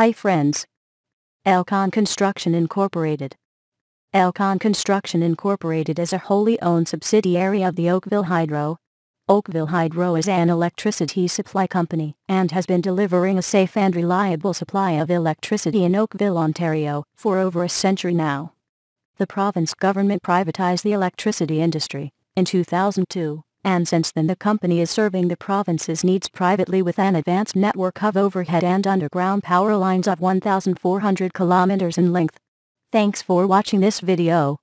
Hi friends. Elcon Construction Incorporated. Elcon Construction Incorporated is a wholly owned subsidiary of the Oakville Hydro. Oakville Hydro is an electricity supply company and has been delivering a safe and reliable supply of electricity in Oakville, Ontario, for over a century now. The province government privatized the electricity industry in 2002 and since then the company is serving the province's needs privately with an advanced network of overhead and underground power lines of 1,400 kilometers in length. Thanks for watching this video.